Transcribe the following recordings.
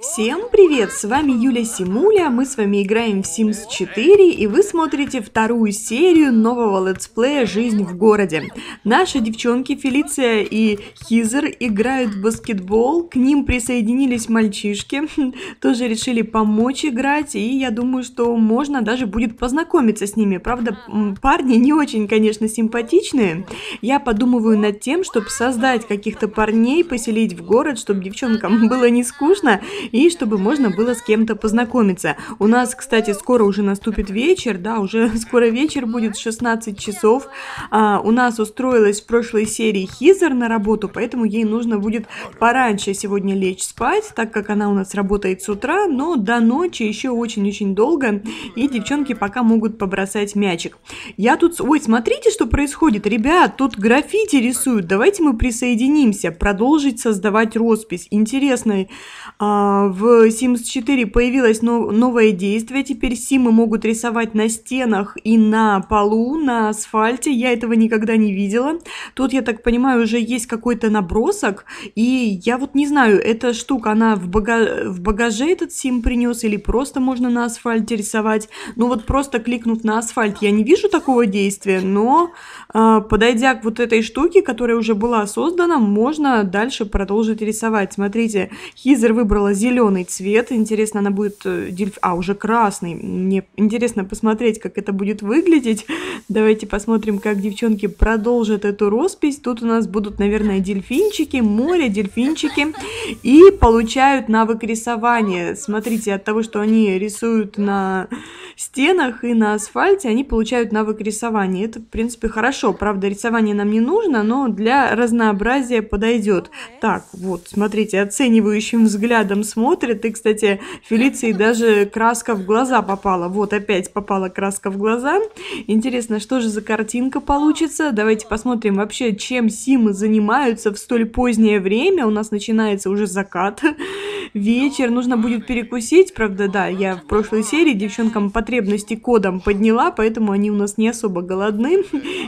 Всем привет! С вами Юля Симуля, мы с вами играем в Sims 4, и вы смотрите вторую серию нового летсплея «Жизнь в городе». Наши девчонки Фелиция и Хизер играют в баскетбол, к ним присоединились мальчишки, тоже решили помочь играть, и я думаю, что можно даже будет познакомиться с ними. Правда, парни не очень, конечно, симпатичные. Я подумываю над тем, чтобы создать каких-то парней, поселить в город, чтобы девчонкам было не скучно, скучно, и чтобы можно было с кем-то познакомиться. У нас, кстати, скоро уже наступит вечер, да, уже скоро вечер будет, 16 часов. А, у нас устроилась в прошлой серии Хизер на работу, поэтому ей нужно будет пораньше сегодня лечь спать, так как она у нас работает с утра, но до ночи еще очень-очень долго, и девчонки пока могут побросать мячик. Я тут... Ой, смотрите, что происходит, ребят, тут граффити рисуют, давайте мы присоединимся, продолжить создавать роспись. Интересный а, в Sims 4 появилось новое действие. Теперь симы могут рисовать на стенах и на полу, на асфальте. Я этого никогда не видела. Тут, я так понимаю, уже есть какой-то набросок. И я вот не знаю, эта штука, она в, бага... в багаже этот сим принес или просто можно на асфальте рисовать. Ну вот просто кликнув на асфальт, я не вижу такого действия, но а, подойдя к вот этой штуке, которая уже была создана, можно дальше продолжить рисовать. Смотрите, Хизер Лизер выбрала зеленый цвет. Интересно, она будет... Э, дельф... А, уже красный. Мне интересно посмотреть, как это будет выглядеть. Давайте посмотрим, как девчонки продолжат эту роспись. Тут у нас будут, наверное, дельфинчики, море, дельфинчики. И получают навык рисования. Смотрите, от того, что они рисуют на стенах и на асфальте, они получают навык рисования. Это, в принципе, хорошо. Правда, рисование нам не нужно, но для разнообразия подойдет. Так, вот, смотрите, оценивающим взглядом взглядом смотрит. И, кстати, Фелиции даже краска в глаза попала. Вот опять попала краска в глаза. Интересно, что же за картинка получится? Давайте посмотрим вообще, чем Симы занимаются в столь позднее время. У нас начинается уже закат. Вечер, нужно будет перекусить. Правда, да, я в прошлой серии девчонкам потребности кодом подняла, поэтому они у нас не особо голодны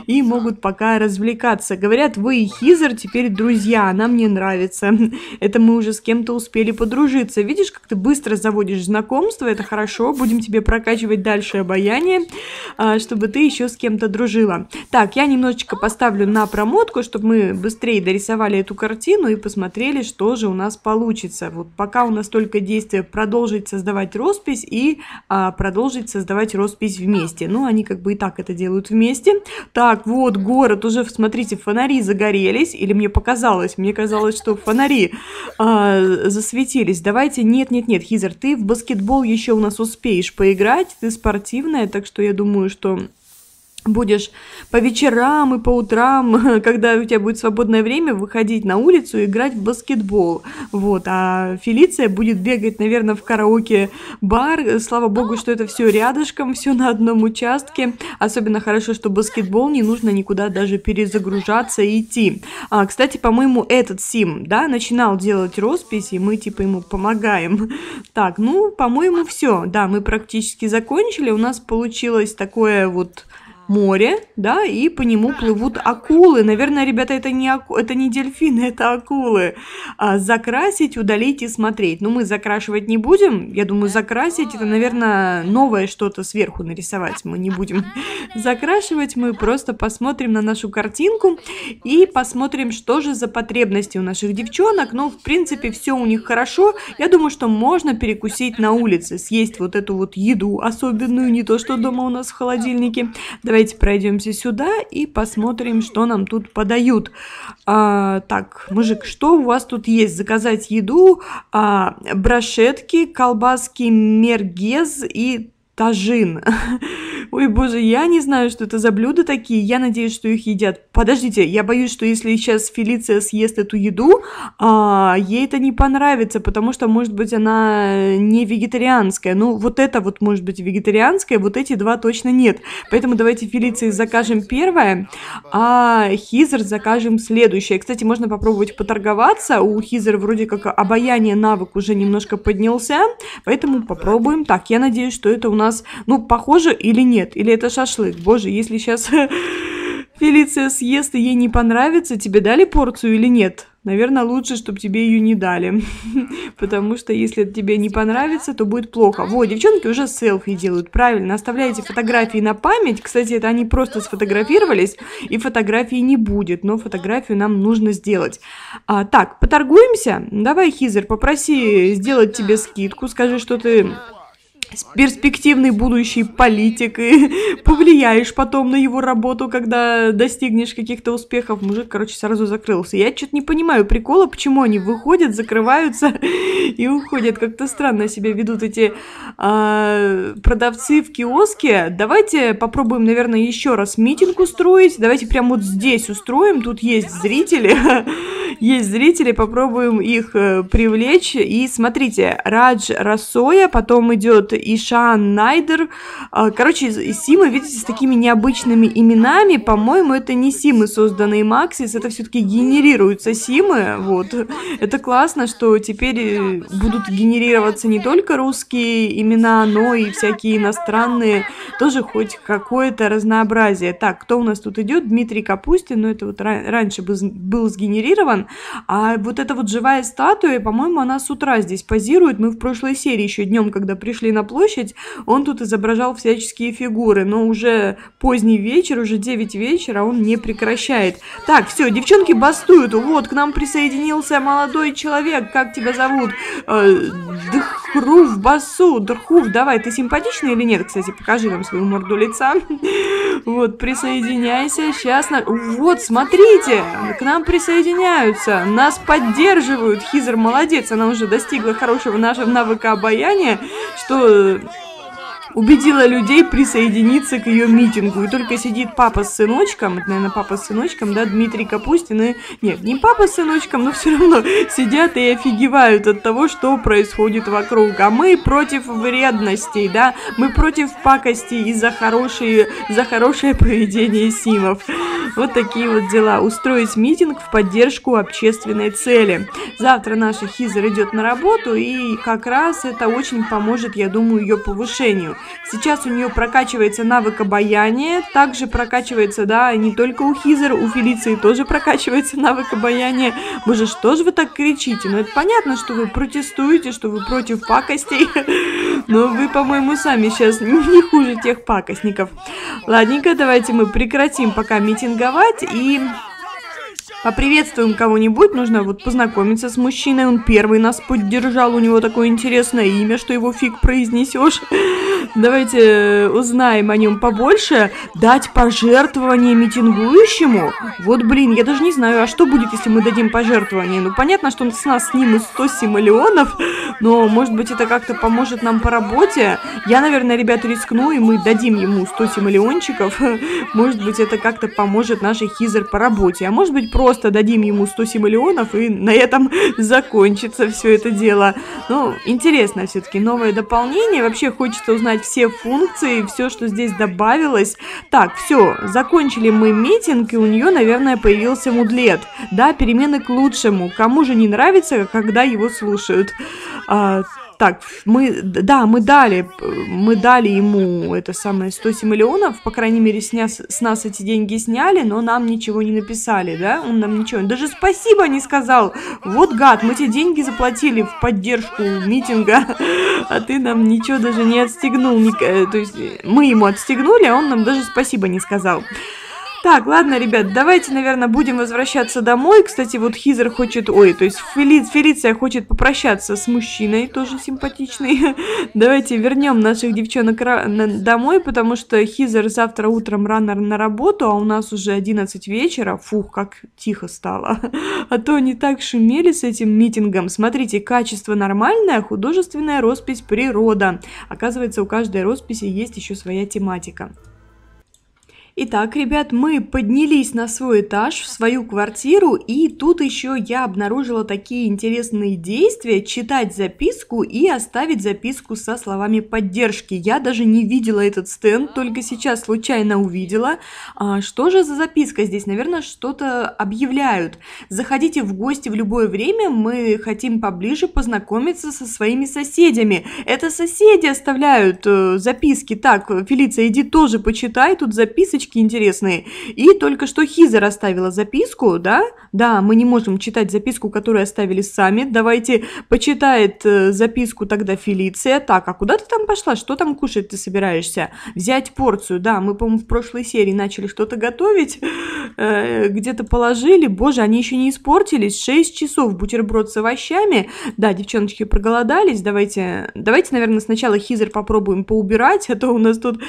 и могут пока развлекаться. Говорят, вы и Хизер теперь друзья, она мне нравится. Это мы уже с кем-то успели успели подружиться. Видишь, как ты быстро заводишь знакомство, это хорошо. Будем тебе прокачивать дальше обаяние, а, чтобы ты еще с кем-то дружила. Так, я немножечко поставлю на промотку, чтобы мы быстрее дорисовали эту картину и посмотрели, что же у нас получится. Вот пока у нас только действие продолжить создавать роспись и а, продолжить создавать роспись вместе. Ну, они как бы и так это делают вместе. Так, вот город уже, смотрите, фонари загорелись. Или мне показалось, мне казалось, что фонари а, засветились засветились. Давайте, нет-нет-нет, Хизер, ты в баскетбол еще у нас успеешь поиграть, ты спортивная, так что я думаю, что будешь по вечерам и по утрам, когда у тебя будет свободное время, выходить на улицу и играть в баскетбол. Вот. А Фелиция будет бегать, наверное, в караоке-бар. Слава богу, что это все рядышком, все на одном участке. Особенно хорошо, что баскетбол не нужно никуда даже перезагружаться и идти. А, кстати, по-моему, этот Сим, да, начинал делать роспись, и мы типа ему помогаем. Так, ну, по-моему, все. Да, мы практически закончили. У нас получилось такое вот море, да, и по нему плывут акулы. Наверное, ребята, это не, аку... это не дельфины, это акулы. А, закрасить, удалить и смотреть. Но ну, мы закрашивать не будем. Я думаю, закрасить это, наверное, новое что-то сверху нарисовать. Мы не будем закрашивать, мы просто посмотрим на нашу картинку и посмотрим, что же за потребности у наших девчонок. Ну, в принципе, все у них хорошо. Я думаю, что можно перекусить на улице, съесть вот эту вот еду особенную, не то, что дома у нас в холодильнике. Давай Давайте пройдемся сюда и посмотрим, что нам тут подают. А, так, мужик, что у вас тут есть? Заказать еду, а, брашетки, колбаски, мергез и тажин. Ой, боже, я не знаю, что это за блюда такие. Я надеюсь, что их едят. Подождите, я боюсь, что если сейчас Фелиция съест эту еду, а, ей это не понравится, потому что, может быть, она не вегетарианская. Ну, вот это вот может быть вегетарианская, вот эти два точно нет. Поэтому давайте Фелиции закажем первое, а Хизер закажем следующее. Кстати, можно попробовать поторговаться. У Хизер вроде как обаяние, навык уже немножко поднялся, поэтому попробуем. Так, я надеюсь, что это у нас, ну, похоже или нет? Или это шашлык? Боже, если сейчас Фелиция съест и ей не понравится, тебе дали порцию или нет? Наверное, лучше, чтобы тебе ее не дали. Потому что если тебе не понравится, то будет плохо. Вот, девчонки уже селфи делают, правильно. Оставляйте ну, фотографии на память. Кстати, это они просто ну, сфотографировались, и фотографии не будет. Но ну. фотографию нам нужно сделать. А, так, поторгуемся? Давай, Хизер, попроси сделать тебе скидку. Скажи, что ты перспективный будущий политик, и повлияешь потом на его работу, когда достигнешь каких-то успехов. Мужик, короче, сразу закрылся. Я что-то не понимаю прикола, почему они выходят, закрываются и уходят. Как-то странно себя ведут эти э, продавцы в киоске. Давайте попробуем, наверное, еще раз митинг устроить. Давайте прямо вот здесь устроим. Тут есть зрители. есть зрители, попробуем их э, привлечь. И смотрите, Радж Расоя, потом идет Ишан Найдер. А, короче, Симы, видите, с такими необычными именами. По-моему, это не Симы, созданные Максис, это все-таки генерируются Симы. Вот. Это классно, что теперь э, будут генерироваться не только русские имена, но и всякие иностранные. Тоже хоть какое-то разнообразие. Так, кто у нас тут идет? Дмитрий Капустин, но ну, это вот раньше был сгенерирован. А вот эта вот живая статуя, по-моему, она с утра здесь позирует. Мы в прошлой серии еще днем, когда пришли на площадь, он тут изображал всяческие фигуры. Но уже поздний вечер, уже 9 вечера, а он не прекращает. Так, все, девчонки бастуют. Вот, к нам присоединился молодой человек. Как тебя зовут? Э, Дхрув Басу. Дхрув, давай, ты симпатичный или нет? Кстати, покажи нам свою морду лица. Вот, присоединяйся. Сейчас... На... Вот, смотрите, к нам присоединяются нравится, нас поддерживают. Хизер молодец, она уже достигла хорошего нашего навыка обаяния, что э, убедила людей присоединиться к ее митингу. И только сидит папа с сыночком, это, наверное, папа с сыночком, да, Дмитрий Капустин, и... нет, не папа с сыночком, но все равно сидят и офигевают от того, что происходит вокруг. А мы против вредностей, да, мы против пакости и за, хорошие, за хорошее поведение Симов. Вот такие вот дела. Устроить митинг в поддержку общественной цели. Завтра наша Хизер идет на работу, и как раз это очень поможет, я думаю, ее повышению. Сейчас у нее прокачивается навык обаяния, также прокачивается, да, не только у Хизер, у Фелиции тоже прокачивается навык обаяния. Боже, что же вы так кричите? Ну, это понятно, что вы протестуете, что вы против пакостей, но вы, по-моему, сами сейчас не хуже тех пакостников. Ладненько, давайте мы прекратим пока митинговать и поприветствуем кого-нибудь, нужно вот познакомиться с мужчиной. Он первый нас поддержал, у него такое интересное имя, что его фиг произнесешь. Давайте э, узнаем о нем побольше. Дать пожертвование митингующему? Вот, блин, я даже не знаю, а что будет, если мы дадим пожертвование? Ну, понятно, что с нас снимут 107 миллионов, но, может быть, это как-то поможет нам по работе. Я, наверное, ребят, рискну, и мы дадим ему 107 миллиончиков. Может быть, это как-то поможет нашей Хизер по работе. А может быть, просто просто дадим ему 107 миллионов, и на этом закончится все это дело. Ну, интересно все-таки новое дополнение. Вообще хочется узнать все функции, все, что здесь добавилось. Так, все, закончили мы митинг, и у нее, наверное, появился мудлет. Да, перемены к лучшему. Кому же не нравится, когда его слушают? А, так, мы, да, мы дали, мы дали ему это самое 107 миллионов, по крайней мере, сня с нас эти деньги сняли, но нам ничего не написали, да, он нам ничего, даже спасибо не сказал, вот гад, мы тебе деньги заплатили в поддержку митинга, а ты нам ничего даже не отстегнул, э, то есть мы ему отстегнули, а он нам даже спасибо не сказал. Так, ладно, ребят, давайте, наверное, будем возвращаться домой. Кстати, вот Хизер хочет... Ой, то есть Фели... Фелиция хочет попрощаться с мужчиной, тоже симпатичный. давайте вернем наших девчонок ра... домой, потому что Хизер завтра утром рано на работу, а у нас уже 11 вечера. Фух, как тихо стало. а то они так шумели с этим митингом. Смотрите, качество нормальное, художественная роспись природа. Оказывается, у каждой росписи есть еще своя тематика. Итак, ребят, мы поднялись на свой этаж, в свою квартиру, и тут еще я обнаружила такие интересные действия, читать записку и оставить записку со словами поддержки. Я даже не видела этот стенд, только а. сейчас случайно увидела. А, что же за записка здесь? Наверное, что-то объявляют. Заходите в гости в любое время, мы хотим поближе познакомиться со своими соседями. Это соседи оставляют э, записки. Так, Фелиция, иди тоже почитай, тут записочка шуточки интересные. И только что Хизер оставила записку, да? Да, мы не можем читать записку, которую оставили сами. Давайте почитает э, записку тогда Фелиция. Так, а куда ты там пошла? Что там кушать ты собираешься? Взять порцию. Да, мы, по-моему, в прошлой серии начали что-то готовить. Э, где-то положили. Боже, они еще не испортились. 6 часов бутерброд с овощами. Да, девчоночки проголодались. Давайте, давайте наверное, сначала Хизер попробуем поубирать, а то у нас тут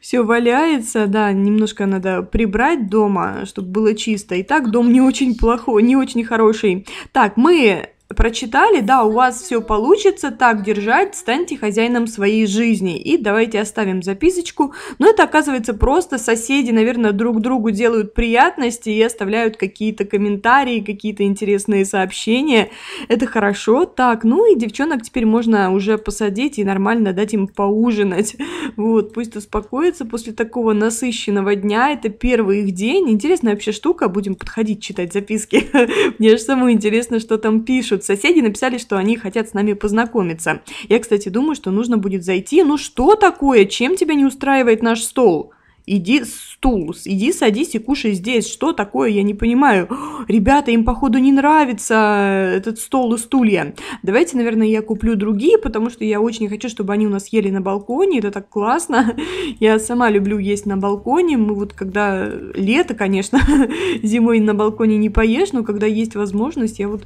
все валяется. Да, немного немножко надо прибрать дома, чтобы было чисто. И так дом не очень плохой, не очень хороший. Так, мы прочитали, да, у вас все получится, так держать, станьте хозяином своей жизни. И давайте оставим записочку. Но это оказывается просто соседи, наверное, друг другу делают приятности и оставляют какие-то комментарии, какие-то интересные сообщения. Это хорошо. Так, ну и девчонок теперь можно уже посадить и нормально дать им поужинать. Вот, пусть успокоятся после такого насыщенного дня. Это первый их день. Интересная вообще штука. Будем подходить читать записки. Мне же самой интересно, что там пишут пишут, соседи написали, что они хотят с нами познакомиться. Я, кстати, думаю, что нужно будет зайти. Ну что такое? Чем тебя не устраивает наш стол? Иди, стул, иди садись и кушай здесь. Что такое, я не понимаю. Ребята, им, походу, не нравится этот стол и стулья. Давайте, наверное, я куплю другие, потому что я очень хочу, чтобы они у нас ели на балконе. Это так классно. Я сама люблю есть на балконе. Мы вот когда лето, конечно, зимой на балконе не поешь, но когда есть возможность, я вот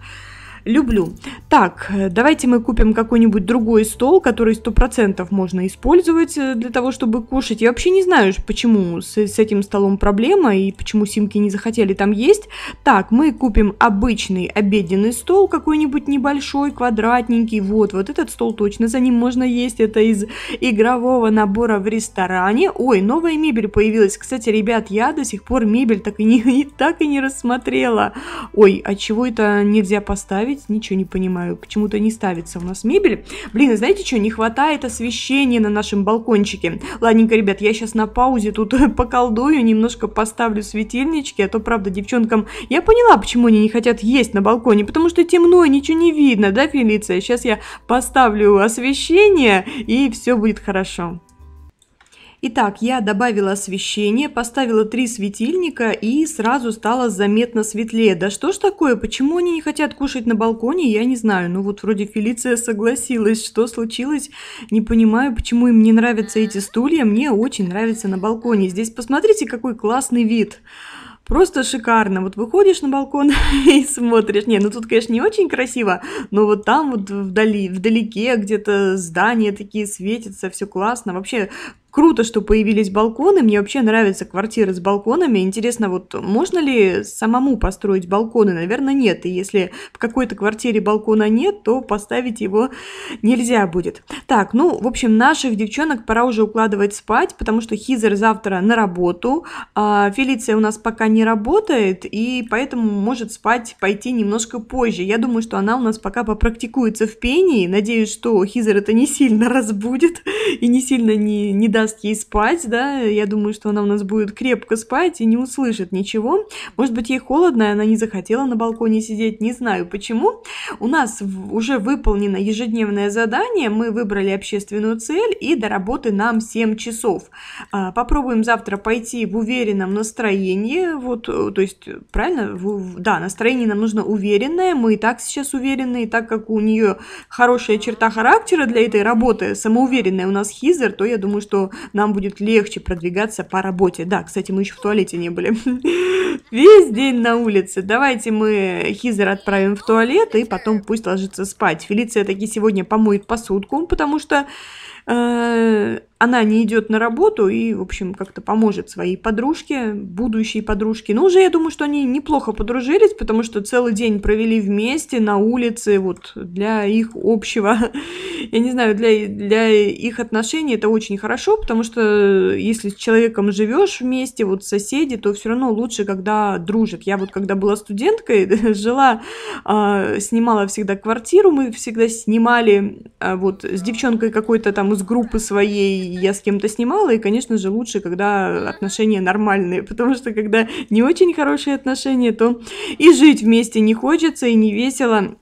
люблю. Так, э, давайте мы купим какой-нибудь другой стол, который сто процентов можно использовать э, для того, чтобы кушать. Я вообще не знаю, почему с, с этим столом проблема и почему симки не захотели там есть. Так, мы купим обычный обеденный стол, какой-нибудь небольшой, квадратненький. Вот, вот этот стол точно, за ним можно есть. Это из игрового набора в ресторане. Ой, новая мебель появилась. Кстати, ребят, я до сих пор мебель так и не, так и не рассмотрела. Ой, а чего это нельзя поставить? ставить, ничего не понимаю. Почему-то не ставится у нас мебель. Блин, знаете что, не хватает освещения на нашем балкончике. Ладненько, ребят, я сейчас на паузе тут поколдую, немножко поставлю светильнички, а то, правда, девчонкам... Я поняла, почему они не хотят есть на балконе, потому что темно, ничего не видно, да, Фелиция? Сейчас я поставлю освещение, и все будет хорошо. Итак, я добавила освещение, поставила три светильника и сразу стало заметно светлее. Да что ж такое, почему они не хотят кушать на балконе, я не знаю. Ну вот вроде Фелиция согласилась, что случилось, не понимаю, почему им не нравятся эти стулья. Мне очень нравится на балконе. Здесь посмотрите, какой классный вид просто шикарно. Вот выходишь на балкон и смотришь. Не, ну тут, конечно, не очень красиво, но вот там вот вдали, вдалеке где-то здания такие светятся, все классно. Вообще Круто, что появились балконы. Мне вообще нравятся квартиры с балконами. Интересно, вот можно ли самому построить балконы? Наверное, нет. И если в какой-то квартире балкона нет, то поставить его нельзя будет. Так, ну, в общем, наших девчонок пора уже укладывать спать, потому что Хизер завтра на работу. А Фелиция у нас пока не работает, и поэтому может спать пойти немножко позже. Я думаю, что она у нас пока попрактикуется в пении. Надеюсь, что Хизер это не сильно разбудит и не сильно не, не даст даст ей спать, да, я думаю, что она у нас будет крепко спать и не услышит ничего. Может быть, ей холодно, и она не захотела на балконе сидеть, не знаю почему. У нас уже выполнено ежедневное задание, мы выбрали общественную цель, и до работы нам 7 часов. А, попробуем завтра пойти в уверенном настроении, вот, э, то есть, э, правильно? Да, настроение нам нужно уверенное, мы и так сейчас уверены, и так как у нее хорошая черта характера для этой работы, самоуверенная у нас Хизер, то я думаю, что нам будет легче продвигаться по работе. Да, кстати, мы еще в туалете не были. Весь день на улице. Давайте мы Хизер отправим в туалет и потом пусть ложится спать. Фелиция таки сегодня помоет посудку, потому что Э, она не идет на работу и, в общем, как-то поможет своей подружке, будущей подружке. ну уже я думаю, что они неплохо подружились, потому что целый день провели вместе на улице, вот для их общего, я не знаю, для, для их отношений это очень хорошо, потому что э, если с человеком живешь вместе, вот соседи, то все равно лучше, когда дружат. Я вот когда была студенткой, жила, а, снимала всегда квартиру, мы всегда снимали а, вот с девчонкой какой-то там там из группы своей я с кем-то снимала, и, конечно же, лучше, когда отношения нормальные, потому что когда не очень хорошие отношения, то и жить вместе не хочется, и не весело,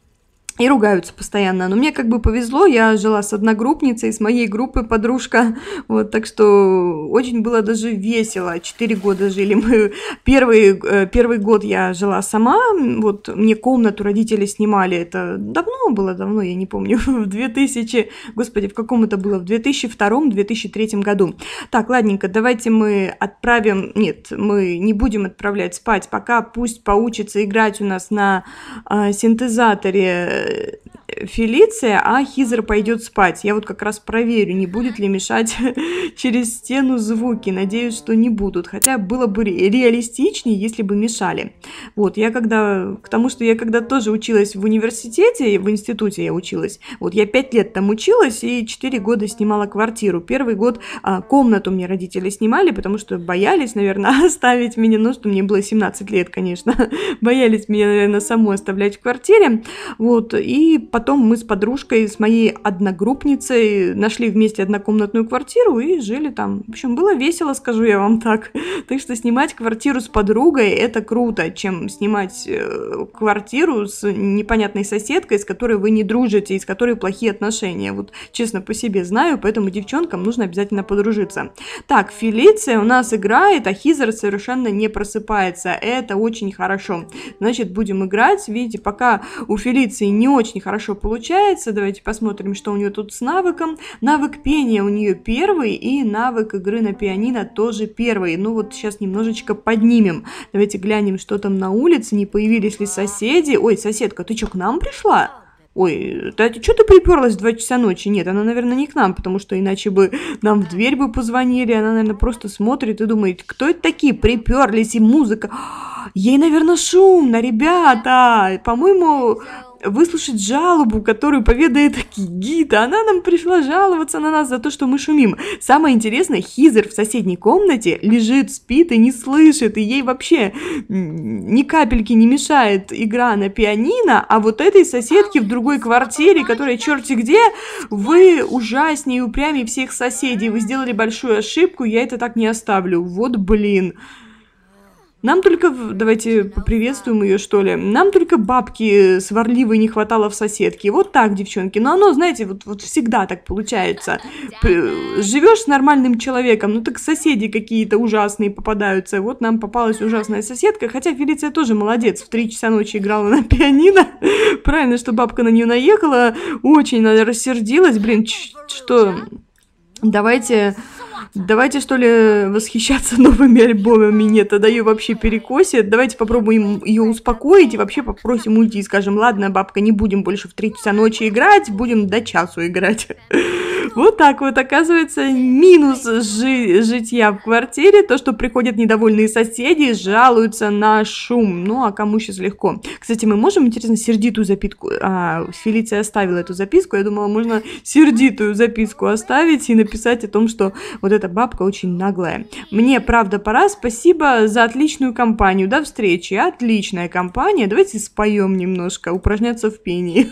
и ругаются постоянно. Но мне как бы повезло, я жила с одногруппницей, с моей группы подружка, вот, так что очень было даже весело. Четыре года жили мы. Первый, э, первый год я жила сама, вот мне комнату родители снимали, это давно было, давно, я не помню, в 2000, господи, в каком это было, в 2002-2003 году. Так, ладненько, давайте мы отправим, нет, мы не будем отправлять спать, пока пусть поучится играть у нас на э, синтезаторе Э, Фелиция, а Хизер пойдет спать. Я вот как раз проверю, не будет ли мешать через стену звуки. Надеюсь, что не будут. Хотя было бы реалистичнее, если бы мешали. Вот, я когда... К тому, что я когда тоже училась в университете, в институте я училась. Вот, я пять лет там училась и четыре года снимала квартиру. Первый год а, комнату мне родители снимали, потому что боялись, наверное, оставить меня. Ну, что мне было 17 лет, конечно. Боялись меня, наверное, саму оставлять в квартире. Вот, и потом мы с подружкой, с моей одногруппницей нашли вместе однокомнатную квартиру и жили там. В общем, было весело, скажу я вам так. Так что снимать квартиру с подругой – это круто, чем снимать э, квартиру с непонятной соседкой, с которой вы не дружите и с которой плохие отношения. Вот честно по себе знаю, поэтому девчонкам нужно обязательно подружиться. Так, Фелиция у нас играет, а Хизер совершенно не просыпается. Это очень хорошо. Значит, будем играть. Видите, пока у Фелиции не очень хорошо получается. Давайте посмотрим, что у нее тут с навыком. Навык пения у нее первый, и навык игры на пианино тоже первый. Ну вот сейчас немножечко поднимем. Давайте глянем, что там на улице, не появились ли соседи. Ой, соседка, ты что, к нам пришла? Ой, ты что ты приперлась в 2 часа ночи? Нет, она, наверное, не к нам, потому что иначе бы нам в дверь бы позвонили. Она, наверное, просто смотрит и думает, кто это такие приперлись и музыка. Ей, наверное, шумно, ребята. По-моему, выслушать жалобу, которую поведает Кигита. Она нам пришла жаловаться на нас за то, что мы шумим. Самое интересное, Хизер в соседней комнате лежит, спит и не слышит, и ей вообще ни капельки не мешает игра на пианино, а вот этой соседке в другой квартире, которая черти где, вы ужаснее и упрямее всех соседей, вы сделали большую ошибку, я это так не оставлю. Вот блин. Нам только, давайте поприветствуем ее, что ли. Нам только бабки сварливой не хватало в соседке. Вот так, девчонки. Но оно, знаете, вот, вот всегда так получается. Живешь с нормальным человеком, ну так соседи какие-то ужасные попадаются. Вот нам попалась ужасная соседка. Хотя Фелиция тоже молодец. В три часа ночи играла на пианино. Правильно, что бабка на нее наехала. Очень она рассердилась. Блин, что... Давайте, давайте что ли восхищаться новыми альбомами, нет, тогда ее вообще перекосит. Давайте попробуем ее успокоить и вообще попросим уйти и скажем, ладно, бабка, не будем больше в 3 часа ночи играть, будем до часу играть. Вот так вот, оказывается, минус жи- житья в квартире, то, что приходят недовольные соседи, жалуются на шум. Ну, а кому сейчас легко? Кстати, мы можем, интересно, сердитую записку А, Фелиция оставила эту записку, я думала, можно сердитую записку оставить и написать о том, что вот эта бабка очень наглая. Мне, правда, пора, спасибо за отличную компанию, до встречи, отличная компания, давайте споем немножко, упражняться в пении.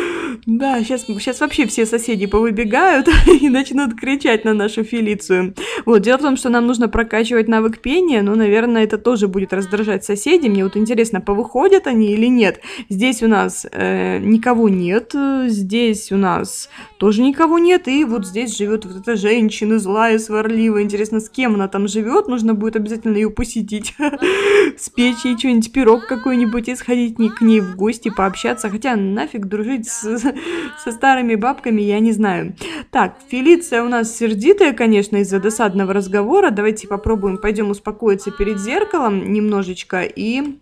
Да, сейчас, сейчас вообще все соседи повыбегают и начнут кричать на нашу Фелицию. Вот, дело в том, что нам нужно прокачивать навык пения, но, наверное, это тоже будет раздражать соседей. Мне вот интересно, повыходят они или нет. Здесь у нас э, никого нет, здесь у нас тоже никого нет, и вот здесь живет вот эта женщина злая, сварливая. Интересно, с кем она там живет? Нужно будет обязательно ее посетить, спечь ей что-нибудь, пирог какой-нибудь, и сходить к ней в гости, пообщаться. Хотя нафиг дружить с со старыми бабками я не знаю. Так, Фелиция у нас сердитая, конечно, из-за досадного разговора. Давайте попробуем, пойдем успокоиться перед зеркалом немножечко и...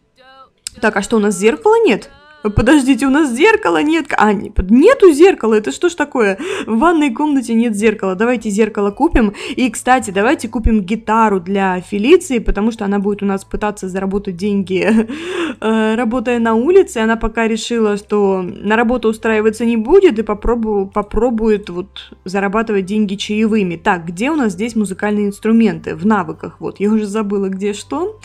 Так, а что, у нас зеркала нет? Подождите, у нас зеркала нет. А, не, нету зеркала, это что ж такое? В ванной комнате нет зеркала. Давайте зеркало купим. И, кстати, давайте купим гитару для Фелиции, потому что она будет у нас пытаться заработать деньги, э, работая на улице. Она пока решила, что на работу устраиваться не будет и попробу, попробует вот зарабатывать деньги чаевыми. Так, где у нас здесь музыкальные инструменты? В навыках, вот. Я уже забыла, где что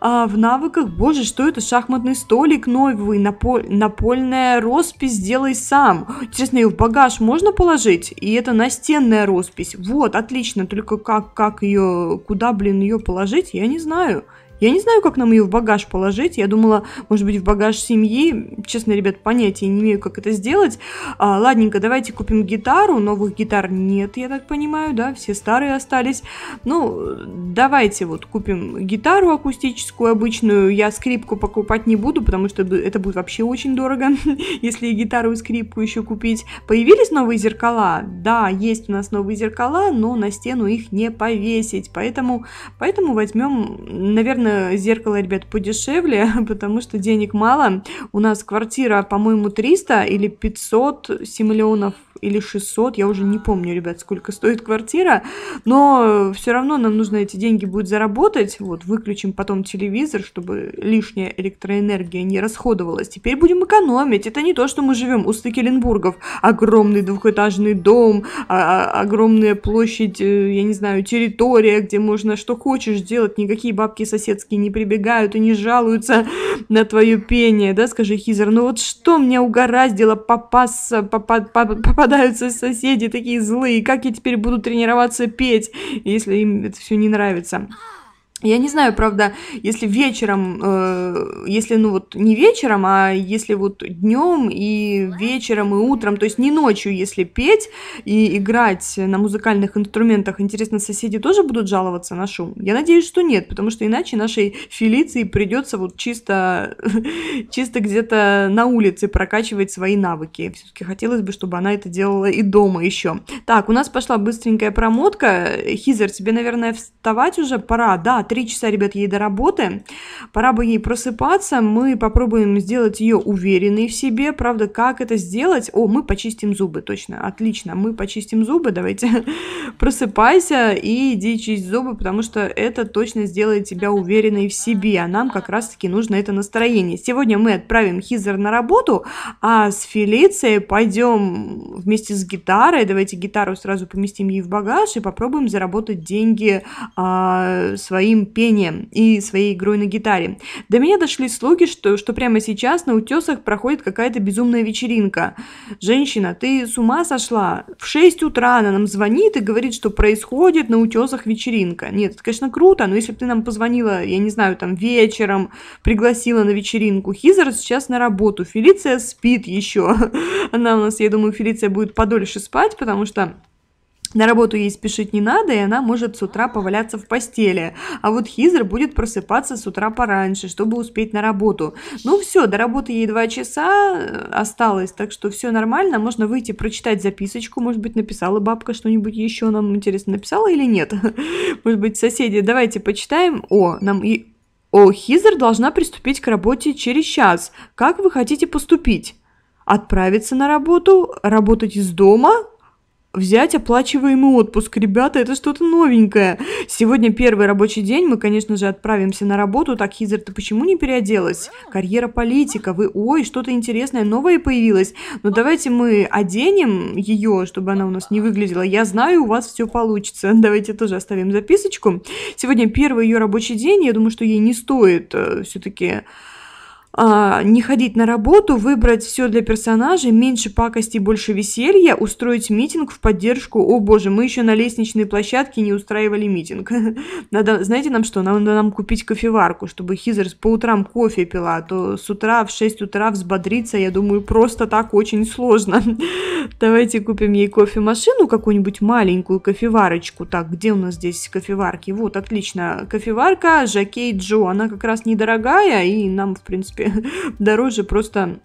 а, в навыках, боже, что это, шахматный столик новый, напо- напольная роспись сделай сам. Интересно, ее в багаж можно положить? И это настенная роспись. Вот, отлично, только как, как ее, куда, блин, ее положить, я не знаю. Я не знаю, как нам ее в багаж положить. Я думала, может быть, в багаж семьи. Честно, ребят, понятия не имею, как это сделать. А, ладненько, давайте купим гитару. Новых гитар нет, я так понимаю, да? Все старые остались. Ну, давайте вот купим гитару акустическую обычную. Я скрипку покупать не буду, потому что это будет вообще очень дорого, если и гитару и скрипку еще купить. Появились новые зеркала? Да, есть у нас новые зеркала, но на стену их не повесить. Поэтому, поэтому возьмем, наверное, Конечно, э, зеркало, ребят, подешевле, потому что денег мало. У нас квартира, по-моему, 300 или 500 миллионов или 600, я уже не помню, ребят, сколько стоит квартира, но все равно нам нужно эти деньги будет заработать, вот, выключим потом телевизор, чтобы лишняя электроэнергия не расходовалась, теперь будем экономить, это не то, что мы живем у Стекеленбургов, огромный двухэтажный дом, а, а, огромная площадь, э, я не знаю, территория, где можно что хочешь делать, никакие бабки соседские не прибегают и не жалуются на твое пение, да, скажи, Хизер, ну вот что мне угораздило попасться, попад, попад, попад попадаются соседи такие злые, как я теперь буду тренироваться петь, если им это все не нравится. Я не знаю, правда, если вечером, э, если, ну вот, не вечером, а если вот днем и вечером и утром, то есть не ночью, если петь и играть на музыкальных инструментах, интересно, соседи тоже будут жаловаться на шум? Я надеюсь, что нет, потому что иначе нашей Фелиции придется вот чисто, чисто где-то на улице прокачивать свои навыки. Все-таки хотелось бы, чтобы она это делала и дома еще. Так, у нас пошла быстренькая промотка. Хизер, тебе, наверное, вставать уже пора, да, Три часа, ребят, ей до работы. Пора бы ей просыпаться. Мы попробуем сделать ее уверенной в себе. Правда, как это сделать? О, мы почистим зубы, точно. Отлично, мы почистим зубы. Давайте просыпайся и иди чистить зубы, потому что это точно сделает тебя уверенной в себе. А нам как раз-таки нужно это настроение. Сегодня мы отправим Хизер на работу, а с Фелицией пойдем вместе с гитарой. Давайте гитару сразу поместим ей в багаж и попробуем заработать деньги а, своим своим пением и своей игрой на гитаре. До меня дошли слухи, что, что прямо сейчас на утесах проходит какая-то безумная вечеринка. Женщина, ты с ума сошла? В 6 утра она нам звонит и говорит, что происходит на утесах вечеринка. Нет, это, конечно, круто, но если бы ты нам позвонила, я не знаю, там вечером, пригласила на вечеринку, Хизер сейчас на работу, Фелиция спит еще. Она у нас, я думаю, Фелиция будет подольше спать, потому что на работу ей спешить не надо, и она может с утра поваляться в постели. А вот Хизер будет просыпаться с утра пораньше, чтобы успеть на работу. Ну все, до работы ей два часа э, осталось, так что все нормально. Можно выйти прочитать записочку. Может быть, написала бабка что-нибудь еще нам интересно, написала или нет? Может быть, соседи, давайте почитаем. О, нам и... О, Хизер должна приступить к работе через час. Как вы хотите поступить? Отправиться на работу, работать из дома, Взять оплачиваемый отпуск, ребята, это что-то новенькое. Сегодня первый рабочий день, мы, конечно же, отправимся на работу. Так, Хизер, ты почему не переоделась? Карьера политика, вы, ой, что-то интересное, новое появилось. Но ну, давайте мы оденем ее, чтобы она у нас не выглядела. Я знаю, у вас все получится. Давайте тоже оставим записочку. Сегодня первый ее рабочий день, я думаю, что ей не стоит э, все-таки а, не ходить на работу, выбрать все для персонажей, меньше пакости, больше веселья, устроить митинг в поддержку. О боже, мы еще на лестничной площадке не устраивали митинг. Надо, знаете нам что, нам надо нам купить кофеварку, чтобы Хизерс по утрам кофе пила, а то с утра в 6 утра взбодриться, я думаю, просто так очень сложно. Давайте купим ей кофемашину какую-нибудь маленькую, кофеварочку. Так, где у нас здесь кофеварки? Вот, отлично, кофеварка Жакей Джо, она как раз недорогая и нам, в принципе, принципе, дороже просто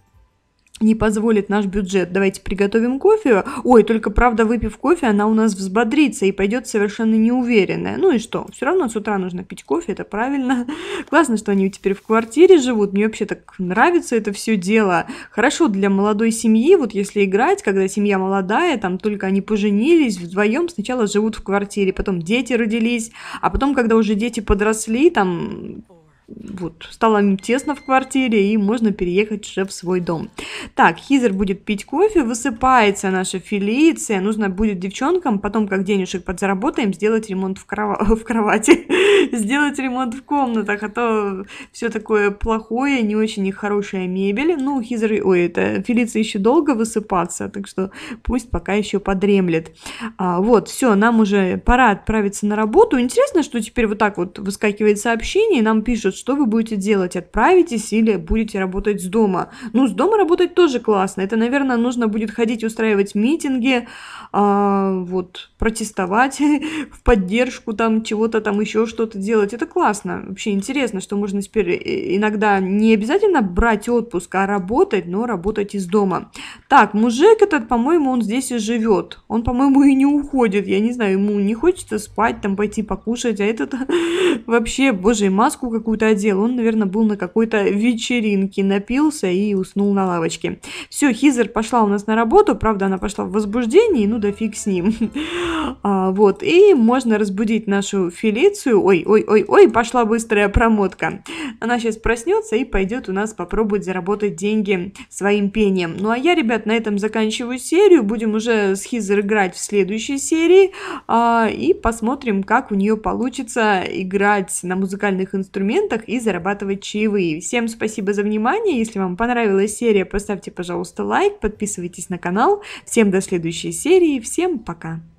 не позволит наш бюджет. Давайте приготовим кофе. Ой, только правда, выпив кофе, она у нас взбодрится и пойдет совершенно неуверенная. Ну и что? Все равно с утра нужно пить кофе, это правильно. Классно, что они теперь в квартире живут. Мне вообще так нравится это все дело. Хорошо для молодой семьи, вот если играть, когда семья молодая, там только они поженились вдвоем, сначала живут в квартире, потом дети родились, а потом, когда уже дети подросли, там вот, стало тесно в квартире, и можно переехать уже в свой дом. Так, Хизер будет пить кофе, высыпается наша Фелиция, нужно будет девчонкам потом, как денежек подзаработаем, сделать ремонт в, кров... в кровати, сделать ремонт в комнатах, а то все такое плохое, не очень хорошая мебель. Ну, Хизер, ой, это Фелиция еще долго высыпаться, так что пусть пока еще подремлет. А, вот, все, нам уже пора отправиться на работу. Интересно, что теперь вот так вот выскакивает сообщение, и нам пишут, спрашивают, что вы будете делать, отправитесь или будете работать с дома. Ну, с дома работать тоже классно. Это, наверное, нужно будет ходить устраивать митинги, а, вот, протестовать в поддержку там чего-то там, еще что-то делать. Это классно. Вообще интересно, что можно теперь э, иногда не обязательно брать отпуск, а работать, но работать из дома. Так, мужик этот, по-моему, он здесь и живет. Он, по-моему, и не уходит. Я не знаю, ему не хочется спать, там пойти покушать, а этот вообще, боже, маску какую-то Одел. Он, наверное, был на какой-то вечеринке, напился и уснул на лавочке. Все, Хизер пошла у нас на работу, правда, она пошла в возбуждении, ну да фиг с ним. А, вот, и можно разбудить нашу Фелицию. Ой, ой, ой, ой, пошла быстрая промотка. Она сейчас проснется и пойдет у нас попробовать заработать деньги своим пением. Ну а я, ребят, на этом заканчиваю серию. Будем уже с Хизер играть в следующей серии. А, и посмотрим, как у нее получится играть на музыкальных инструментах продуктах и зарабатывать чаевые. Всем спасибо за внимание. Если вам понравилась серия, поставьте, пожалуйста, лайк, подписывайтесь на канал. Всем до следующей серии. Всем пока.